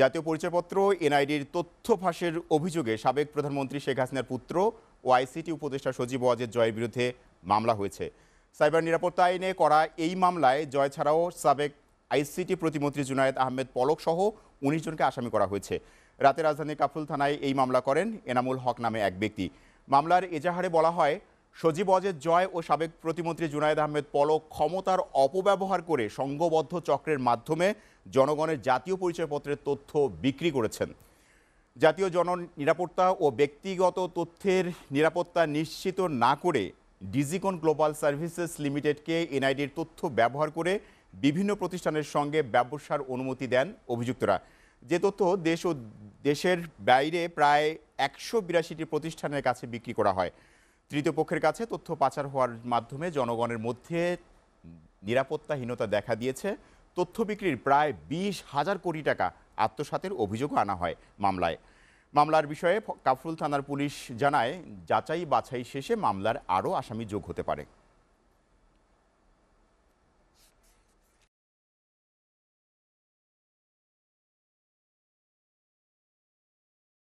জাতীয় পরিচয়পত্র এনআইডির তথ্য ফাঁসের অভিযোগে সাবেক প্রধানমন্ত্রী শেখ হাসিনার পুত্র ও আইসিটি উপদেষ্টা সজীব ওয়াজের জয়ের বিরুদ্ধে মামলা হয়েছে সাইবার নিরাপত্তা আইনে করা এই মামলায় জয় ছাড়াও সাবেক আইসিটি প্রতিমন্ত্রী জুনায়েদ আহমেদ পলক সহ উনিশ জনকে আসামি করা হয়েছে রাতে রাজধানীর কাফুল থানায় এই মামলা করেন এনামুল হক নামে এক ব্যক্তি মামলার এজাহারে বলা হয় সজীব অজের জয় ও সাবেক প্রতিমন্ত্রী জুনায়দ আহমেদ পলক ক্ষমতার অপব্যবহার করে সংঘবদ্ধ চক্রের মাধ্যমে জনগণের জাতীয় পরিচয়পত্রের তথ্য বিক্রি করেছেন জাতীয় জন নিরাপত্তা ও ব্যক্তিগত তথ্যের নিরাপত্তা নিশ্চিত না করে ডিজিকন গ্লোবাল সার্ভিসেস লিমিটেডকে এনআইডির তথ্য ব্যবহার করে বিভিন্ন প্রতিষ্ঠানের সঙ্গে ব্যবসার অনুমতি দেন অভিযুক্তরা যে তথ্য দেশ ও দেশের বাইরে প্রায় একশো বিরাশিটি প্রতিষ্ঠানের কাছে বিক্রি করা হয় তৃতীয় পক্ষের কাছে তথ্য পাচার হওয়ার মাধ্যমে জনগণের মধ্যে নিরাপত্তাহীনতা দেখা দিয়েছে তথ্য বিক্রির প্রায় বিশ হাজার কোটি টাকা আত্মসাতের অভিযোগ আনা হয় মামলায় মামলার বিষয়ে কাফরুল থানার পুলিশ জানায় যাচাই বাছাই শেষে মামলার আরও আসামি যোগ হতে পারে